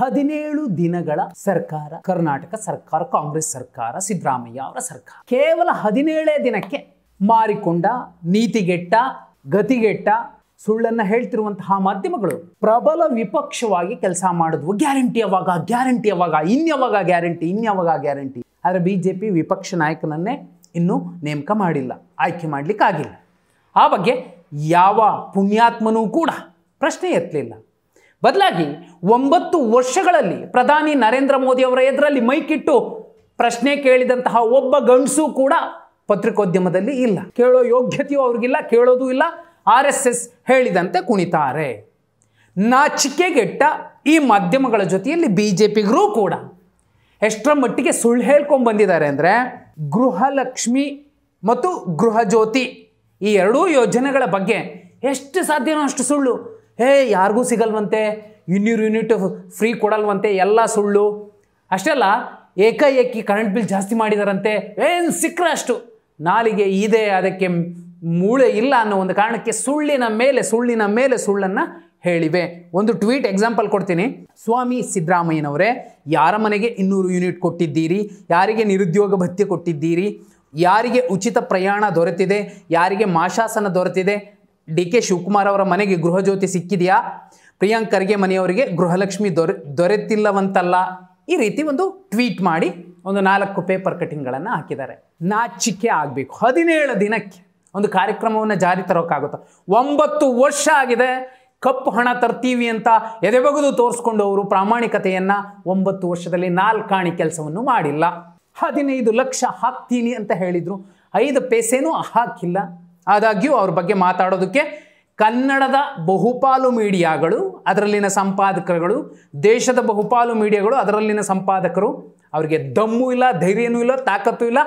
ಹದಿನೇಳು ದಿನಗಳ ಸರ್ಕಾರ ಕರ್ನಾಟಕ ಸರ್ಕಾರ ಕಾಂಗ್ರೆಸ್ ಸರ್ಕಾರ ಸಿದ್ದರಾಮಯ್ಯ ಅವರ ಸರ್ಕಾರ ಕೇವಲ ಹದಿನೇಳೇ ದಿನಕ್ಕೆ ಮಾರಿಕೊಂಡ ನೀತಿಗೆಟ್ಟ ಗತಿಗೆಟ್ಟ ಸುಳ್ಳನ್ನು ಹೇಳ್ತಿರುವಂತಹ ಮಾಧ್ಯಮಗಳು ಪ್ರಬಲ ವಿಪಕ್ಷವಾಗಿ ಕೆಲಸ ಮಾಡಿದ್ವು ಗ್ಯಾರಂಟಿ ಯಾವಾಗ ಗ್ಯಾರಂಟಿ ಯಾವಾಗ ಇನ್ಯಾವಾಗ ಗ್ಯಾರಂಟಿ ಇನ್ಯಾವಾಗ ಗ್ಯಾರಂಟಿ ಆದರೆ ಬಿ ಜೆ ಪಿ ವಿಪಕ್ಷ ನಾಯಕನನ್ನೇ ಇನ್ನೂ ನೇಮಕ ಮಾಡಿಲ್ಲ ಆಯ್ಕೆ ಮಾಡಲಿಕ್ಕಾಗಿಲ್ಲ ಆ ಬಗ್ಗೆ ಯಾವ ಪುಣ್ಯಾತ್ಮನೂ ಕೂಡ ಪ್ರಶ್ನೆ ಎತ್ತಲಿಲ್ಲ ಬದಲಾಗಿ ಒಂಬತ್ತು ವರ್ಷಗಳಲ್ಲಿ ಪ್ರಧಾನಿ ನರೇಂದ್ರ ಮೋದಿ ಅವರ ಎದುರಲ್ಲಿ ಮೈಕಿಟ್ಟು ಪ್ರಶ್ನೆ ಕೇಳಿದಂತಹ ಒಬ್ಬ ಗಂಡಸು ಕೂಡ ಪತ್ರಿಕೋದ್ಯಮದಲ್ಲಿ ಇಲ್ಲ ಕೇಳೋ ಯೋಗ್ಯತೆಯೂ ಅವ್ರಿಗಿಲ್ಲ ಕೇಳೋದು ಇಲ್ಲ ಆರ್ ಎಸ್ ಎಸ್ ಹೇಳಿದಂತೆ ಕುಣಿತಾರೆ ನಾಚಿಕೆಗೆಟ್ಟ ಈ ಮಾಧ್ಯಮಗಳ ಜೊತೆಯಲ್ಲಿ ಬಿ ಜೆ ಪಿಗರೂ ಕೂಡ ಎಷ್ಟರ ಮಟ್ಟಿಗೆ ಸುಳ್ಳು ಹೇಳ್ಕೊಂಡು ಬಂದಿದ್ದಾರೆ ಅಂದರೆ ಗೃಹಲಕ್ಷ್ಮಿ ಮತ್ತು ಗೃಹ ಜ್ಯೋತಿ ಈ ಎರಡೂ ಯೋಜನೆಗಳ ಬಗ್ಗೆ ಎಷ್ಟು ಸಾಧ್ಯನೋ ಅಷ್ಟು ಸುಳ್ಳು ಹೇ ಯಾರಿಗೂ ಸಿಗಲ್ವಂತೆ ಇನ್ನೂರು ಯೂನಿಟ್ ಫ್ರೀ ಕೊಡಲ್ವಂತೆ ಎಲ್ಲ ಸುಳ್ಳು ಅಷ್ಟೆಲ್ಲ ಏಕಾಏಕಿ ಕರೆಂಟ್ ಬಿಲ್ ಜಾಸ್ತಿ ಮಾಡಿದಾರಂತೆ ಏನು ಸಿಕ್ಕರೆ ಅಷ್ಟು ನಾಲಿಗೆ ಇದೆ ಅದಕ್ಕೆ ಮೂಳೆ ಇಲ್ಲ ಅನ್ನೋ ಒಂದು ಕಾರಣಕ್ಕೆ ಸುಳ್ಳಿನ ಮೇಲೆ ಸುಳ್ಳಿನ ಮೇಲೆ ಸುಳ್ಳನ್ನು ಹೇಳಿವೆ ಒಂದು ಟ್ವೀಟ್ ಎಕ್ಸಾಂಪಲ್ ಕೊಡ್ತೀನಿ ಸ್ವಾಮಿ ಸಿದ್ದರಾಮಯ್ಯನವರೇ ಯಾರ ಮನೆಗೆ ಇನ್ನೂರು ಯೂನಿಟ್ ಕೊಟ್ಟಿದ್ದೀರಿ ಯಾರಿಗೆ ನಿರುದ್ಯೋಗ ಭತ್ಯೆ ಕೊಟ್ಟಿದ್ದೀರಿ ಯಾರಿಗೆ ಉಚಿತ ಪ್ರಯಾಣ ದೊರೆತಿದೆ ಯಾರಿಗೆ ಮಾಶಾಸನ ದೊರೆತಿದೆ ಡಿ ಕೆ ಶಿವಕುಮಾರ್ ಅವರ ಮನೆಗೆ ಗೃಹಜ್ಯೋತಿ ಸಿಕ್ಕಿದೆಯಾ ಪ್ರಿಯಾಂಕ್ ಖರ್ಗೆ ಮನೆಯವರಿಗೆ ಗೃಹಲಕ್ಷ್ಮಿ ದೊರೆ ದೊರೆತಿಲ್ಲವಂತಲ್ಲ ಈ ರೀತಿ ಒಂದು ಟ್ವೀಟ್ ಮಾಡಿ ಒಂದು ನಾಲ್ಕು ಪೇಪರ್ ಕಟಿಂಗ್ಗಳನ್ನು ಹಾಕಿದ್ದಾರೆ ನಾಚಿಕೆ ಆಗಬೇಕು ಹದಿನೇಳು ದಿನಕ್ಕೆ ಒಂದು ಕಾರ್ಯಕ್ರಮವನ್ನು ಜಾರಿ ತರೋಕ್ಕಾಗುತ್ತೆ ಒಂಬತ್ತು ವರ್ಷ ಆಗಿದೆ ಕಪ್ಪು ಹಣ ತರ್ತೀವಿ ಅಂತ ಎದೆಬಗದು ತೋರಿಸ್ಕೊಂಡು ಅವರು ಪ್ರಾಮಾಣಿಕತೆಯನ್ನು ಒಂಬತ್ತು ವರ್ಷದಲ್ಲಿ ನಾಲ್ಕಾಣಿ ಕೆಲಸವನ್ನು ಮಾಡಿಲ್ಲ ಹದಿನೈದು ಲಕ್ಷ ಹಾಕ್ತೀನಿ ಅಂತ ಹೇಳಿದರು ಐದು ಪೇಸೇನೂ ಹಾಕಿಲ್ಲ ಆದಾಗ್ಯೂ ಅವ್ರ ಬಗ್ಗೆ ಮಾತಾಡೋದಕ್ಕೆ ಕನ್ನಡದ ಬಹುಪಾಲು ಮೀಡಿಯಾಗಳು ಅದರಲ್ಲಿನ ಸಂಪಾದಕರುಗಳು ದೇಶದ ಬಹುಪಾಲು ಮೀಡಿಯಾಗಳು ಅದರಲ್ಲಿನ ಸಂಪಾದಕರು ಅವರಿಗೆ ದಮ್ಮು ಇಲ್ಲ ಧೈರ್ಯನೂ ಇಲ್ಲ ತಾಕತ್ತು ಇಲ್ಲ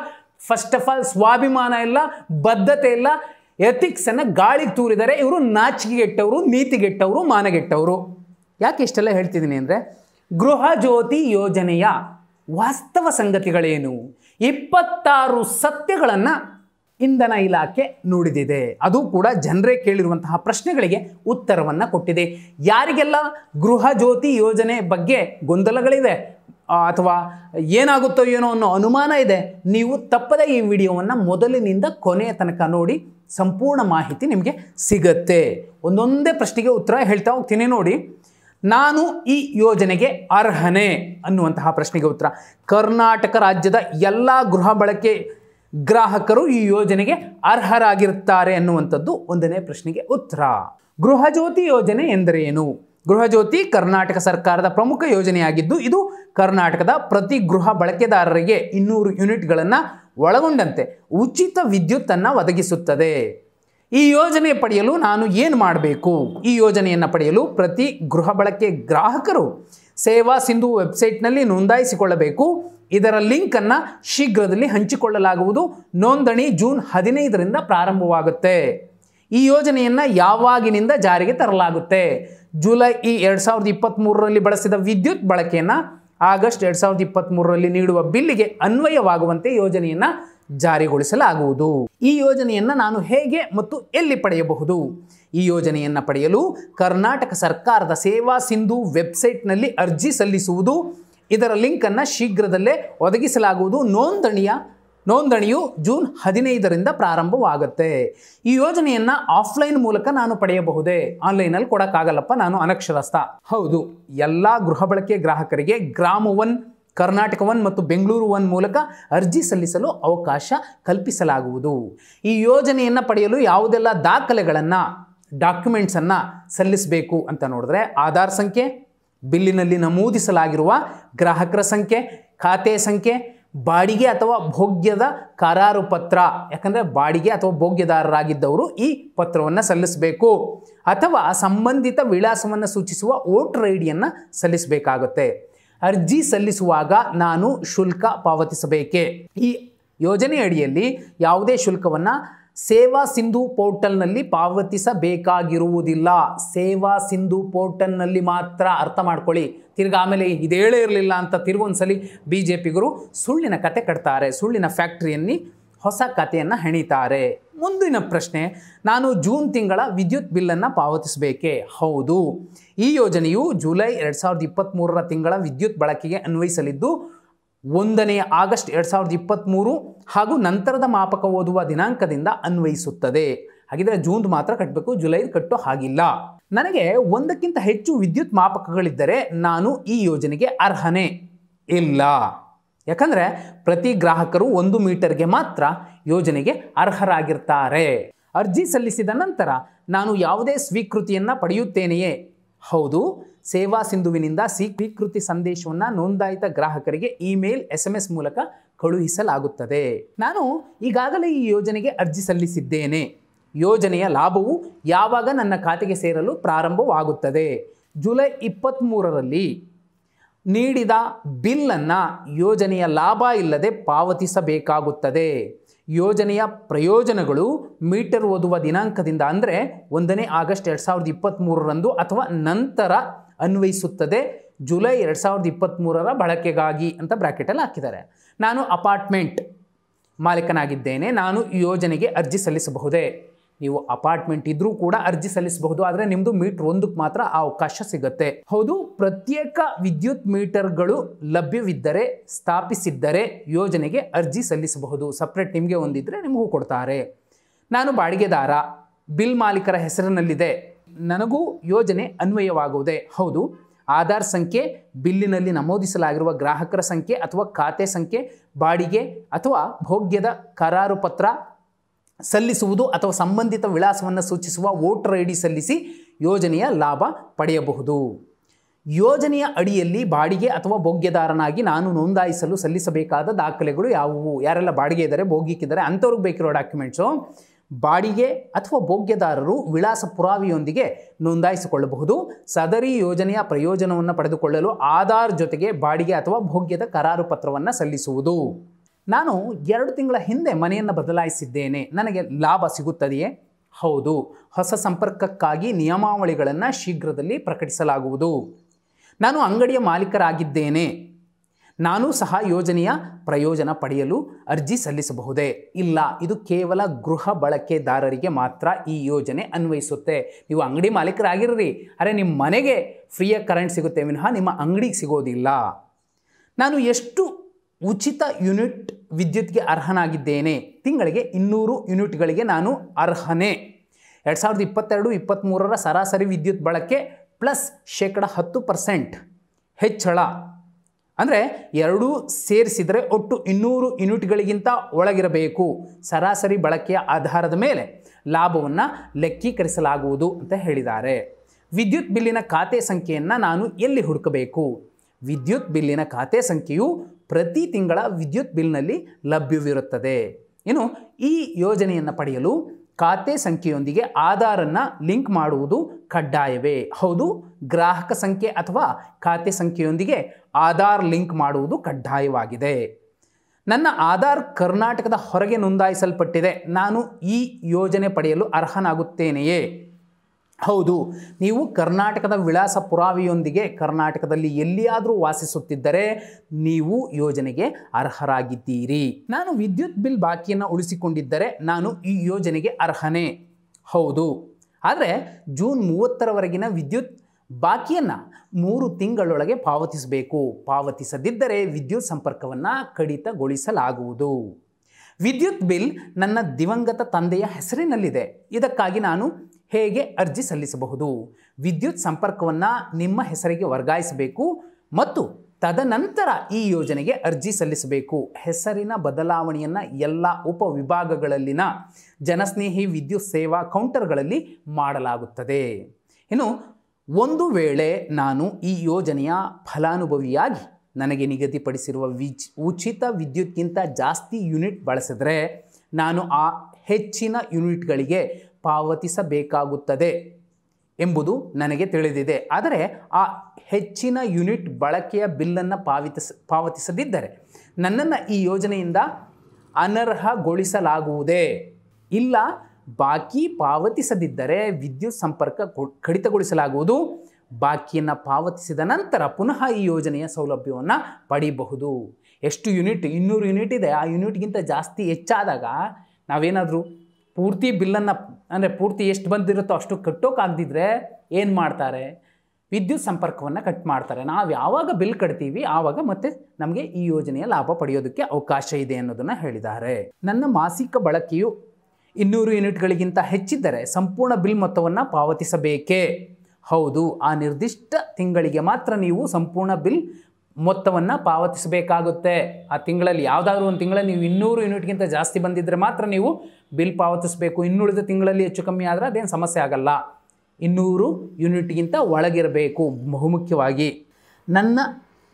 ಫಸ್ಟ್ ಆಫ್ ಆಲ್ ಸ್ವಾಭಿಮಾನ ಇಲ್ಲ ಬದ್ಧತೆ ಇಲ್ಲ ಎಥಿಕ್ಸನ್ನು ಗಾಳಿಗೆ ತೂರಿದರೆ ಇವರು ನಾಚಿಕೆಗೆಟ್ಟವರು ನೀತಿಗೆಟ್ಟವರು ಮಾನಗೆಟ್ಟವರು ಯಾಕೆ ಇಷ್ಟೆಲ್ಲ ಹೇಳ್ತಿದ್ದೀನಿ ಅಂದರೆ ಗೃಹ ಜ್ಯೋತಿ ಯೋಜನೆಯ ವಾಸ್ತವ ಸಂಗತಿಗಳೇನು ಇಪ್ಪತ್ತಾರು ಸತ್ಯಗಳನ್ನು ಇಂಧನ ಇಲಾಖೆ ನೋಡಿದಿದೆ ಅದು ಕೂಡ ಜನರೇ ಕೇಳಿರುವಂತಹ ಪ್ರಶ್ನೆಗಳಿಗೆ ಉತ್ತರವನ್ನು ಕೊಟ್ಟಿದೆ ಯಾರಿಗೆಲ್ಲ ಗೃಹ ಜ್ಯೋತಿ ಯೋಜನೆ ಬಗ್ಗೆ ಗೊಂದಲಗಳಿದೆ ಅಥವಾ ಏನಾಗುತ್ತೋ ಏನೋ ಅನ್ನೋ ಅನುಮಾನ ಇದೆ ನೀವು ತಪ್ಪದೇ ಈ ವಿಡಿಯೋವನ್ನು ಮೊದಲಿನಿಂದ ಕೊನೆಯ ತನಕ ನೋಡಿ ಸಂಪೂರ್ಣ ಮಾಹಿತಿ ನಿಮಗೆ ಸಿಗತ್ತೆ ಒಂದೊಂದೇ ಪ್ರಶ್ನೆಗೆ ಉತ್ತರ ಹೇಳ್ತಾ ಹೋಗ್ತೀನಿ ನೋಡಿ ನಾನು ಈ ಯೋಜನೆಗೆ ಅರ್ಹನೆ ಅನ್ನುವಂತಹ ಪ್ರಶ್ನೆಗೆ ಉತ್ತರ ಕರ್ನಾಟಕ ರಾಜ್ಯದ ಎಲ್ಲ ಗೃಹ ಬಳಕೆ ಗ್ರಾಹಕರು ಈ ಯೋಜನೆಗೆ ಅರ್ಹರಾಗಿರುತ್ತಾರೆ ಅನ್ನುವಂಥದ್ದು ಒಂದನೇ ಪ್ರಶ್ನೆಗೆ ಉತ್ತರ ಗೃಹಜ್ಯೋತಿ ಯೋಜನೆ ಎಂದರೇನು ಗೃಹಜ್ಯೋತಿ ಕರ್ನಾಟಕ ಸರ್ಕಾರದ ಪ್ರಮುಖ ಯೋಜನೆಯಾಗಿದ್ದು ಇದು ಕರ್ನಾಟಕದ ಪ್ರತಿ ಗೃಹ ಬಳಕೆದಾರರಿಗೆ ಇನ್ನೂರು ಯೂನಿಟ್ಗಳನ್ನು ಒಳಗೊಂಡಂತೆ ಉಚಿತ ವಿದ್ಯುತ್ತನ್ನು ಒದಗಿಸುತ್ತದೆ ಈ ಯೋಜನೆ ಪಡೆಯಲು ನಾನು ಏನು ಮಾಡಬೇಕು ಈ ಯೋಜನೆಯನ್ನು ಪಡೆಯಲು ಪ್ರತಿ ಗೃಹ ಬಳಕೆ ಗ್ರಾಹಕರು ಸೇವಾ ಸಿಂಧು ವೆಬ್ಸೈಟ್ನಲ್ಲಿ ನೋಂದಾಯಿಸಿಕೊಳ್ಳಬೇಕು ಇದರ ಲಿಂಕನ್ನು ಶೀಘ್ರದಲ್ಲಿ ಹಂಚಿಕೊಳ್ಳಲಾಗುವುದು ನೋಂದಣಿ ಜೂನ್ ಹದಿನೈದರಿಂದ ಪ್ರಾರಂಭವಾಗುತ್ತೆ ಈ ಯೋಜನೆಯನ್ನು ಯಾವಾಗಿನಿಂದ ಜಾರಿಗೆ ತರಲಾಗುತ್ತೆ ಜುಲೈ ಈ ಎರಡು ಸಾವಿರದ ಇಪ್ಪತ್ತ್ಮೂರರಲ್ಲಿ ಬಳಸಿದ ವಿದ್ಯುತ್ ಬಳಕೆಯನ್ನು ಆಗಸ್ಟ್ ಎರಡು ಸಾವಿರದ ಇಪ್ಪತ್ತ್ಮೂರರಲ್ಲಿ ನೀಡುವ ಬಿಲ್ಲಿಗೆ ಅನ್ವಯವಾಗುವಂತೆ ಯೋಜನೆಯನ್ನು ಜಾರಿಗೊಳಿಸಲಾಗುವುದು ಈ ಯೋಜನೆಯನ್ನು ನಾನು ಹೇಗೆ ಮತ್ತು ಎಲ್ಲಿ ಪಡೆಯಬಹುದು ಈ ಯೋಜನೆಯನ್ನು ಪಡೆಯಲು ಕರ್ನಾಟಕ ಸರ್ಕಾರದ ಸೇವಾ ಸಿಂಧು ವೆಬ್ಸೈಟ್ನಲ್ಲಿ ಅರ್ಜಿ ಸಲ್ಲಿಸುವುದು ಇದರ ಲಿಂಕನ್ನು ಶೀಘ್ರದಲ್ಲೇ ಒದಗಿಸಲಾಗುವುದು ನೋಂದಣಿಯ ನೋಂದಣಿಯು ಜೂನ್ ಹದಿನೈದರಿಂದ ಪ್ರಾರಂಭವಾಗುತ್ತೆ ಈ ಯೋಜನೆಯನ್ನು ಆಫ್ಲೈನ್ ಮೂಲಕ ನಾನು ಪಡೆಯಬಹುದೇ ಆನ್ಲೈನಲ್ಲಿ ಕೊಡೋಕ್ಕಾಗಲ್ಲಪ್ಪ ನಾನು ಅನಕ್ಷರಸ್ಥ ಹೌದು ಎಲ್ಲ ಗೃಹ ಬಳಕೆ ಗ್ರಾಹಕರಿಗೆ ಗ್ರಾಮ ಒನ್ ಕರ್ನಾಟಕ ಒನ್ ಮತ್ತು ಬೆಂಗಳೂರು ಒನ್ ಮೂಲಕ ಅರ್ಜಿ ಸಲ್ಲಿಸಲು ಅವಕಾಶ ಕಲ್ಪಿಸಲಾಗುವುದು ಈ ಯೋಜನೆಯನ್ನು ಪಡೆಯಲು ಯಾವುದೆಲ್ಲ ದಾಖಲೆಗಳನ್ನು ಡಾಕ್ಯುಮೆಂಟ್ಸನ್ನು ಸಲ್ಲಿಸಬೇಕು ಅಂತ ನೋಡಿದ್ರೆ ಆಧಾರ್ ಸಂಖ್ಯೆ ಬಿಲ್ಲಿನಲ್ಲಿ ನಮೂದಿಸಲಾಗಿರುವ ಗ್ರಾಹಕರ ಸಂಖ್ಯೆ ಖಾತೆ ಸಂಖ್ಯೆ ಬಾಡಿಗೆ ಅಥವಾ ಭೋಗ್ಯದ ಕರಾರು ಪತ್ರ ಯಾಕಂದರೆ ಬಾಡಿಗೆ ಅಥವಾ ಭೋಗ್ಯದಾರರಾಗಿದ್ದವರು ಈ ಪತ್ರವನ್ನು ಸಲ್ಲಿಸಬೇಕು ಅಥವಾ ಸಂಬಂಧಿತ ವಿಳಾಸವನ್ನು ಸೂಚಿಸುವ ವೋಟರ್ ಐ ಡಿಯನ್ನು ಸಲ್ಲಿಸಬೇಕಾಗುತ್ತೆ ಅರ್ಜಿ ಸಲ್ಲಿಸುವಾಗ ನಾನು ಶುಲ್ಕ ಪಾವತಿಸಬೇಕೆ ಈ ಯೋಜನೆ ಅಡಿಯಲ್ಲಿ ಯಾವುದೇ ಶುಲ್ಕವನ್ನು ಸೇವಾ ಸಿಂಧು ಪೋರ್ಟಲ್ನಲ್ಲಿ ಪಾವತಿಸಬೇಕಾಗಿರುವುದಿಲ್ಲ ಸೇವಾ ಸಿಂಧು ಪೋರ್ಟಲ್ನಲ್ಲಿ ಮಾತ್ರ ಅರ್ಥ ಮಾಡ್ಕೊಳ್ಳಿ ತಿರ್ಗಿ ಆಮೇಲೆ ಇದೇಳೇ ಇರಲಿಲ್ಲ ಅಂತ ತಿರುಗೊಂದ್ಸಲಿ ಬಿ ಜೆ ಪಿಗರು ಸುಳ್ಳಿನ ಕತೆ ಕಟ್ತಾರೆ ಸುಳ್ಳಿನ ಫ್ಯಾಕ್ಟ್ರಿಯಲ್ಲಿ ಹೊಸ ಕತೆಯನ್ನು ಹೆಣಿತಾರೆ ಮುಂದಿನ ಪ್ರಶ್ನೆ ನಾನು ಜೂನ್ ತಿಂಗಳ ವಿದ್ಯುತ್ ಬಿಲ್ಲನ್ನು ಪಾವತಿಸಬೇಕೇ ಹೌದು ಈ ಯೋಜನೆಯು ಜುಲೈ ಎರಡು ಸಾವಿರದ ಇಪ್ಪತ್ತ್ಮೂರರ ತಿಂಗಳ ವಿದ್ಯುತ್ ಬಳಕೆಗೆ ಅನ್ವಯಿಸಲಿದ್ದು ಒಂದನೇ ಆಗಸ್ಟ್ ಎರಡು ಸಾವಿರದ ಇಪ್ಪತ್ತ್ಮೂರು ಹಾಗೂ ನಂತರದ ಮಾಪಕ ಓದುವ ದಿನಾಂಕದಿಂದ ಅನ್ವಯಿಸುತ್ತದೆ ಹಾಗಿದ್ರೆ ಜೂನ್ ಮಾತ್ರ ಕಟ್ಟಬೇಕು ಜುಲೈದು ಕಟ್ಟೋ ಹಾಗಿಲ್ಲ ನನಗೆ ಒಂದಕ್ಕಿಂತ ಹೆಚ್ಚು ವಿದ್ಯುತ್ ಮಾಪಕಗಳಿದ್ದರೆ ನಾನು ಈ ಯೋಜನೆಗೆ ಅರ್ಹನೇ ಇಲ್ಲ ಯಾಕಂದರೆ ಪ್ರತಿ ಗ್ರಾಹಕರು ಒಂದು ಮೀಟರ್ಗೆ ಮಾತ್ರ ಯೋಜನೆಗೆ ಅರ್ಹರಾಗಿರ್ತಾರೆ ಅರ್ಜಿ ಸಲ್ಲಿಸಿದ ನಂತರ ನಾನು ಯಾವುದೇ ಸ್ವೀಕೃತಿಯನ್ನು ಪಡೆಯುತ್ತೇನೆಯೇ ಹೌದು ಸೇವಾ ಸಿಂಧುವಿನಿಂದ ಸ್ವೀಕೃತಿ ಸಂದೇಶವನ್ನು ನೋಂದಾಯಿತ ಗ್ರಾಹಕರಿಗೆ ಇಮೇಲ್ ಎಸ್ ಎಮ್ ಎಸ್ ಮೂಲಕ ಕಳುಹಿಸಲಾಗುತ್ತದೆ ನಾನು ಈಗಾಗಲೇ ಈ ಯೋಜನೆಗೆ ಅರ್ಜಿ ಸಲ್ಲಿಸಿದ್ದೇನೆ ಯೋಜನೆಯ ಲಾಭವು ಯಾವಾಗ ನನ್ನ ಖಾತೆಗೆ ಸೇರಲು ಪ್ರಾರಂಭವಾಗುತ್ತದೆ ಜುಲೈ ಇಪ್ಪತ್ತ್ಮೂರರಲ್ಲಿ ನೀಡಿದ ಬಿಲ್ಲನ್ನು ಯೋಜನೆಯ ಲಾಭ ಇಲ್ಲದೆ ಪಾವತಿಸಬೇಕಾಗುತ್ತದೆ ಯೋಜನೆಯ ಪ್ರಯೋಜನಗಳು ಮೀಟರ್ ಓದುವ ದಿನಾಂಕದಿಂದ ಅಂದರೆ ಒಂದನೇ ಆಗಸ್ಟ್ ಎರಡು ಸಾವಿರದ ಇಪ್ಪತ್ತ್ಮೂರರಂದು ಅಥವಾ ನಂತರ ಅನ್ವಯಿಸುತ್ತದೆ ಜುಲೈ ಎರಡು ಸಾವಿರದ ಇಪ್ಪತ್ತ್ಮೂರರ ಬಳಕೆಗಾಗಿ ಅಂತ ಬ್ರ್ಯಾಕೆಟಲ್ಲಿ ಹಾಕಿದ್ದಾರೆ ನಾನು ಅಪಾರ್ಟ್ಮೆಂಟ್ ಮಾಲೀಕನಾಗಿದ್ದೇನೆ ನಾನು ಯೋಜನೆಗೆ ಅರ್ಜಿ ಸಲ್ಲಿಸಬಹುದೇ ನೀವು ಅಪಾರ್ಟ್ಮೆಂಟ್ ಇದ್ರೂ ಕೂಡ ಅರ್ಜಿ ಸಲ್ಲಿಸಬಹುದು ಆದರೆ ನಿಮ್ಮದು ಮೀಟರ್ ಒಂದಕ್ಕೆ ಮಾತ್ರ ಆ ಅವಕಾಶ ಸಿಗುತ್ತೆ ಹೌದು ಪ್ರತ್ಯೇಕ ವಿದ್ಯುತ್ ಮೀಟರ್ಗಳು ಲಭ್ಯವಿದ್ದರೆ ಸ್ಥಾಪಿಸಿದ್ದರೆ ಯೋಜನೆಗೆ ಅರ್ಜಿ ಸಲ್ಲಿಸಬಹುದು ಸಪ್ರೇಟ್ ನಿಮಗೆ ಒಂದಿದ್ದರೆ ನಿಮಗೂ ಕೊಡ್ತಾರೆ ನಾನು ಬಾಡಿಗೆದಾರ ಬಿಲ್ ಮಾಲೀಕರ ಹೆಸರಿನಲ್ಲಿದೆ ನನಗೂ ಯೋಜನೆ ಅನ್ವಯವಾಗುವುದೇ ಹೌದು ಆಧಾರ್ ಸಂಖ್ಯೆ ಬಿಲ್ಲಿನಲ್ಲಿ ನಮೂದಿಸಲಾಗಿರುವ ಗ್ರಾಹಕರ ಸಂಖ್ಯೆ ಅಥವಾ ಖಾತೆ ಸಂಖ್ಯೆ ಬಾಡಿಗೆ ಅಥವಾ ಭೋಗ್ಯದ ಕರಾರು ಪತ್ರ ಸಲ್ಲಿಸುವುದು ಅಥವಾ ಸಂಬಂಧಿತ ವಿಳಾಸವನ್ನು ಸೂಚಿಸುವ ವೋಟರ್ ಐ ಡಿ ಸಲ್ಲಿಸಿ ಯೋಜನೆಯ ಲಾಭ ಪಡೆಯಬಹುದು ಯೋಜನೆಯ ಅಡಿಯಲ್ಲಿ ಬಾಡಿಗೆ ಅಥವಾ ಭೋಗ್ಯದಾರನಾಗಿ ನಾನು ನೋಂದಾಯಿಸಲು ಸಲ್ಲಿಸಬೇಕಾದ ದಾಖಲೆಗಳು ಯಾವುವು ಯಾರೆಲ್ಲ ಬಾಡಿಗೆ ಇದ್ದಾರೆ ಭೋಗಿಕ್ಕಿದ್ದಾರೆ ಅಂಥವ್ರಿಗೆ ಬೇಕಿರೋ ಡಾಕ್ಯುಮೆಂಟ್ಸು ಬಾಡಿಗೆ ಅಥವಾ ಭೋಗ್ಯದಾರರು ವಿಳಾಸ ಪುರಾವೆಯೊಂದಿಗೆ ನೋಂದಾಯಿಸಿಕೊಳ್ಳಬಹುದು ಸದರಿ ಯೋಜನೆಯ ಪ್ರಯೋಜನವನ್ನು ಪಡೆದುಕೊಳ್ಳಲು ಆಧಾರ್ ಜೊತೆಗೆ ಬಾಡಿಗೆ ಅಥವಾ ಭೋಗ್ಯದ ಕರಾರು ಪತ್ರವನ್ನು ಸಲ್ಲಿಸುವುದು ನಾನು ಎರಡು ತಿಂಗಳ ಹಿಂದೆ ಮನೆಯನ್ನು ಬದಲಾಯಿಸಿದ್ದೇನೆ ನನಗೆ ಲಾಭ ಸಿಗುತ್ತದೆಯೇ ಹೌದು ಹೊಸ ಸಂಪರ್ಕಕ್ಕಾಗಿ ನಿಯಮಾವಳಿಗಳನ್ನು ಶೀಘ್ರದಲ್ಲಿ ಪ್ರಕಟಿಸಲಾಗುವುದು ನಾನು ಅಂಗಡಿಯ ಮಾಲೀಕರಾಗಿದ್ದೇನೆ ನಾನು ಸಹ ಯೋಜನೆಯ ಪ್ರಯೋಜನ ಪಡೆಯಲು ಅರ್ಜಿ ಸಲ್ಲಿಸಬಹುದೇ ಇಲ್ಲ ಇದು ಕೇವಲ ಗೃಹ ಬಳಕೆದಾರರಿಗೆ ಮಾತ್ರ ಈ ಯೋಜನೆ ಅನ್ವಯಿಸುತ್ತೆ ನೀವು ಅಂಗಡಿ ಮಾಲೀಕರಾಗಿರ್ರಿ ಅರೆ ನಿಮ್ಮ ಮನೆಗೆ ಫ್ರೀಯಾಗಿ ಕರೆಂಟ್ ಸಿಗುತ್ತೆ ವಿನಃ ನಿಮ್ಮ ಅಂಗಡಿಗೆ ಸಿಗೋದಿಲ್ಲ ನಾನು ಎಷ್ಟು ಉಚಿತ ಯೂನಿಟ್ ವಿದ್ಯುತ್ಗೆ ಅರ್ಹನಾಗಿದ್ದೇನೆ ತಿಂಗಳಿಗೆ ಇನ್ನೂರು ಯೂನಿಟ್ಗಳಿಗೆ ನಾನು ಅರ್ಹನೆ ಎರಡು ಸಾವಿರದ ಇಪ್ಪತ್ತೆರಡು ಇಪ್ಪತ್ತ್ಮೂರರ ಸರಾಸರಿ ವಿದ್ಯುತ್ ಬಳಕೆ ಪ್ಲಸ್ ಶೇಕಡ ಹತ್ತು ಪರ್ಸೆಂಟ್ ಹೆಚ್ಚಳ ಅಂದರೆ ಎರಡೂ ಸೇರಿಸಿದರೆ ಒಟ್ಟು ಇನ್ನೂರು ಯೂನಿಟ್ಗಳಿಗಿಂತ ಒಳಗಿರಬೇಕು ಸರಾಸರಿ ಬಳಕೆಯ ಆಧಾರದ ಮೇಲೆ ಲಾಭವನ್ನು ಲೆಕ್ಕೀಕರಿಸಲಾಗುವುದು ಅಂತ ಹೇಳಿದ್ದಾರೆ ವಿದ್ಯುತ್ ಬಿಲ್ಲಿನ ಖಾತೆ ಸಂಖ್ಯೆಯನ್ನು ನಾನು ಎಲ್ಲಿ ಹುಡುಕಬೇಕು ವಿದ್ಯುತ್ ಬಿಲ್ಲಿನ ಖಾತೆ ಸಂಖ್ಯೆಯು ಪ್ರತಿ ತಿಂಗಳ ವಿದ್ಯುತ್ ಬಿಲ್ನಲ್ಲಿ ಲಭ್ಯವಿರುತ್ತದೆ ಇನ್ನು ಈ ಯೋಜನೆಯನ್ನು ಪಡೆಯಲು ಖಾತೆ ಸಂಖ್ಯೆಯೊಂದಿಗೆ ಆಧಾರನ್ನು ಲಿಂಕ್ ಮಾಡುವುದು ಕಡ್ಡಾಯವೇ ಹೌದು ಗ್ರಾಹಕ ಸಂಖ್ಯೆ ಅಥವಾ ಖಾತೆ ಸಂಖ್ಯೆಯೊಂದಿಗೆ ಆಧಾರ್ ಲಿಂಕ್ ಮಾಡುವುದು ಕಡ್ಡಾಯವಾಗಿದೆ ನನ್ನ ಆಧಾರ್ ಕರ್ನಾಟಕದ ಹೊರಗೆ ನೋಂದಾಯಿಸಲ್ಪಟ್ಟಿದೆ ನಾನು ಈ ಯೋಜನೆ ಪಡೆಯಲು ಅರ್ಹನಾಗುತ್ತೇನೆಯೇ ಹೌದು ನೀವು ಕರ್ನಾಟಕದ ವಿಳಾಸ ಪುರಾವೆಯೊಂದಿಗೆ ಕರ್ನಾಟಕದಲ್ಲಿ ಎಲ್ಲಿಯಾದರೂ ವಾಸಿಸುತ್ತಿದ್ದರೆ ನೀವು ಯೋಜನೆಗೆ ಅರ್ಹರಾಗಿದ್ದೀರಿ ನಾನು ವಿದ್ಯುತ್ ಬಿಲ್ ಬಾಕಿಯನ್ನು ಉಳಿಸಿಕೊಂಡಿದ್ದರೆ ನಾನು ಈ ಯೋಜನೆಗೆ ಅರ್ಹನೇ ಹೌದು ಆದರೆ ಜೂನ್ ಮೂವತ್ತರವರೆಗಿನ ವಿದ್ಯುತ್ ಬಾಕಿಯನ್ನು ಮೂರು ತಿಂಗಳೊಳಗೆ ಪಾವತಿಸಬೇಕು ಪಾವತಿಸದಿದ್ದರೆ ವಿದ್ಯುತ್ ಸಂಪರ್ಕವನ್ನು ಕಡಿತಗೊಳಿಸಲಾಗುವುದು ವಿದ್ಯುತ್ ಬಿಲ್ ನನ್ನ ದಿವಂಗತ ತಂದೆಯ ಹೆಸರಿನಲ್ಲಿದೆ ಇದಕ್ಕಾಗಿ ನಾನು ಹೇಗೆ ಅರ್ಜಿ ಸಲ್ಲಿಸಬಹುದು ವಿದ್ಯುತ್ ಸಂಪರ್ಕವನ್ನು ನಿಮ್ಮ ಹೆಸರಿಗೆ ವರ್ಗಾಯಿಸಬೇಕು ಮತ್ತು ತದನಂತರ ಈ ಯೋಜನೆಗೆ ಅರ್ಜಿ ಸಲ್ಲಿಸಬೇಕು ಹೆಸರಿನ ಬದಲಾವಣೆಯನ್ನು ಎಲ್ಲ ಉಪವಿಭಾಗಗಳಲ್ಲಿನ ಜನಸ್ನೇಹಿ ವಿದ್ಯುತ್ ಸೇವಾ ಕೌಂಟರ್ಗಳಲ್ಲಿ ಮಾಡಲಾಗುತ್ತದೆ ಇನ್ನು ಒಂದು ವೇಳೆ ನಾನು ಈ ಯೋಜನೆಯ ಫಲಾನುಭವಿಯಾಗಿ ನನಗೆ ನಿಗದಿಪಡಿಸಿರುವ ವಿಜ್ ಉಚಿತ ವಿದ್ಯುತ್ಗಿಂತ ಜಾಸ್ತಿ ಯೂನಿಟ್ ಬಳಸಿದರೆ ನಾನು ಆ ಹೆಚ್ಚಿನ ಯೂನಿಟ್ಗಳಿಗೆ ಪಾವತಿಸಬೇಕಾಗುತ್ತದೆ ಎಂಬುದು ನನಗೆ ತಿಳಿದಿದೆ ಆದರೆ ಆ ಹೆಚ್ಚಿನ ಯೂನಿಟ್ ಬಳಕೆಯ ಬಿಲ್ಲನ್ನು ಪಾವತಿಸ ಪಾವತಿಸದಿದ್ದರೆ ನನ್ನನ್ನು ಈ ಯೋಜನೆಯಿಂದ ಅನರ್ಹಗೊಳಿಸಲಾಗುವುದೇ ಇಲ್ಲ ಬಾಕಿ ಪಾವತಿಸದಿದ್ದರೆ ವಿದ್ಯುತ್ ಸಂಪರ್ಕ ಕಡಿತಗೊಳಿಸಲಾಗುವುದು ಬಾಕಿಯನ್ನು ಪಾವತಿಸಿದ ನಂತರ ಪುನಃ ಈ ಯೋಜನೆಯ ಸೌಲಭ್ಯವನ್ನು ಪಡೆಯಬಹುದು ಎಷ್ಟು ಯೂನಿಟ್ ಇನ್ನೂರು ಯೂನಿಟ್ ಇದೆ ಆ ಯೂನಿಟ್ಗಿಂತ ಜಾಸ್ತಿ ಹೆಚ್ಚಾದಾಗ ನಾವೇನಾದರೂ ಪೂರ್ತಿ ಬಿಲ್ಲನ್ನು ಅಂದರೆ ಪೂರ್ತಿ ಎಷ್ಟು ಬಂದಿರುತ್ತೋ ಅಷ್ಟು ಕಟ್ಟೋಕ್ಕಾಗದಿದ್ರೆ ಏನು ಮಾಡ್ತಾರೆ ವಿದ್ಯುತ್ ಸಂಪರ್ಕವನ್ನು ಕಟ್ ಮಾಡ್ತಾರೆ ನಾವು ಯಾವಾಗ ಬಿಲ್ ಕಟ್ತೀವಿ ಆವಾಗ ಮತ್ತೆ ನಮಗೆ ಈ ಯೋಜನೆಯ ಲಾಭ ಪಡೆಯೋದಕ್ಕೆ ಅವಕಾಶ ಇದೆ ಅನ್ನೋದನ್ನು ಹೇಳಿದ್ದಾರೆ ನನ್ನ ಮಾಸಿಕ ಬಳಕೆಯು ಇನ್ನೂರು ಯೂನಿಟ್ಗಳಿಗಿಂತ ಹೆಚ್ಚಿದ್ದರೆ ಸಂಪೂರ್ಣ ಬಿಲ್ ಮೊತ್ತವನ್ನು ಪಾವತಿಸಬೇಕೇ ಹೌದು ಆ ನಿರ್ದಿಷ್ಟ ತಿಂಗಳಿಗೆ ಮಾತ್ರ ನೀವು ಸಂಪೂರ್ಣ ಬಿಲ್ ಮೊತ್ತವನ್ನು ಪಾವತಿಸಬೇಕಾಗುತ್ತೆ ಆ ತಿಂಗಳಲ್ಲಿ ಯಾವುದಾದ್ರೂ ಒಂದು ತಿಂಗಳಲ್ಲಿ ನೀವು ಇನ್ನೂರು ಯೂನಿಟ್ಗಿಂತ ಜಾಸ್ತಿ ಬಂದಿದ್ದರೆ ಮಾತ್ರ ನೀವು ಬಿಲ್ ಪಾವತಿಸಬೇಕು ಇನ್ನುಳಿದ ತಿಂಗಳಲ್ಲಿ ಹೆಚ್ಚು ಕಮ್ಮಿ ಆದರೆ ಅದೇನು ಸಮಸ್ಯೆ ಆಗಲ್ಲ ಇನ್ನೂರು ಯೂನಿಟ್ಗಿಂತ ಒಳಗಿರಬೇಕು ಬಹುಮುಖ್ಯವಾಗಿ ನನ್ನ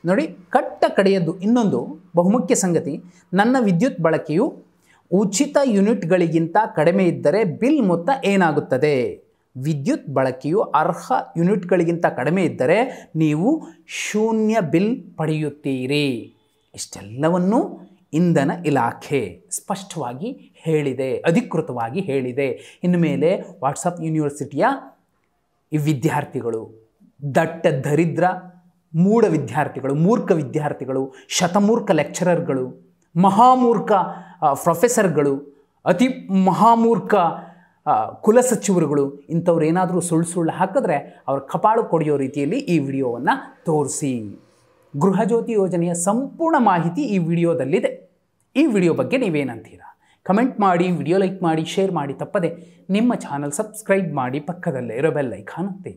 ನೋಡಿ ಕಟ್ಟ ಕಡೆಯದ್ದು ಇನ್ನೊಂದು ಬಹುಮುಖ್ಯ ಸಂಗತಿ ನನ್ನ ವಿದ್ಯುತ್ ಬಳಕೆಯು ಉಚಿತ ಯೂನಿಟ್ಗಳಿಗಿಂತ ಕಡಿಮೆ ಇದ್ದರೆ ಬಿಲ್ ಮೊತ್ತ ಏನಾಗುತ್ತದೆ ವಿದ್ಯುತ್ ಬಳಕೆಯು ಅರ್ಹ ಯೂನಿಟ್ಗಳಿಗಿಂತ ಕಡಿಮೆ ಇದ್ದರೆ ನೀವು ಶೂನ್ಯ ಬಿಲ್ ಪಡೆಯುತ್ತೀರಿ ಇಷ್ಟೆಲ್ಲವನ್ನು ಇಂಧನ ಇಲಾಖೆ ಸ್ಪಷ್ಟವಾಗಿ ಹೇಳಿದೆ ಅಧಿಕೃತವಾಗಿ ಹೇಳಿದೆ ಇನ್ನು ಮೇಲೆ ವಾಟ್ಸಪ್ ಯೂನಿವರ್ಸಿಟಿಯ ಈ ವಿದ್ಯಾರ್ಥಿಗಳು ದಟ್ಟ ದರಿದ್ರ ಮೂಢ ವಿದ್ಯಾರ್ಥಿಗಳು ಮೂರ್ಖ ವಿದ್ಯಾರ್ಥಿಗಳು ಶತಮೂರ್ಖ ಲೆಕ್ಚರರ್ಗಳು ಮಹಾಮೂರ್ಖ ಪ್ರೊಫೆಸರ್ಗಳು ಅತಿ ಮಹಾಮೂರ್ಖ ಕುಲಸಚಿವರುಗಳು ಇಂಥವ್ರು ಏನಾದರೂ ಸುಳ್ಳು ಸುಳ್ಳು ಹಾಕಿದ್ರೆ ಅವ್ರ ಕಪಾಳು ಕೊಡಿಯೋ ರೀತಿಯಲ್ಲಿ ಈ ವಿಡಿಯೋವನ್ನು ತೋರಿಸಿ ಗೃಹಜ್ಯೋತಿ ಯೋಜನೆಯ ಸಂಪೂರ್ಣ ಮಾಹಿತಿ ಈ ವಿಡಿಯೋದಲ್ಲಿದೆ ಈ ವಿಡಿಯೋ ಬಗ್ಗೆ ನೀವೇನಂತೀರಾ ಕಮೆಂಟ್ ಮಾಡಿ ವಿಡಿಯೋ ಲೈಕ್ ಮಾಡಿ ಶೇರ್ ಮಾಡಿ ತಪ್ಪದೆ ನಿಮ್ಮ ಚಾನಲ್ ಸಬ್ಸ್ಕ್ರೈಬ್ ಮಾಡಿ ಪಕ್ಕದಲ್ಲೇ ಇರೋ ಬೆಲ್ ಐಕಾನ್ ಒತ್ತಿ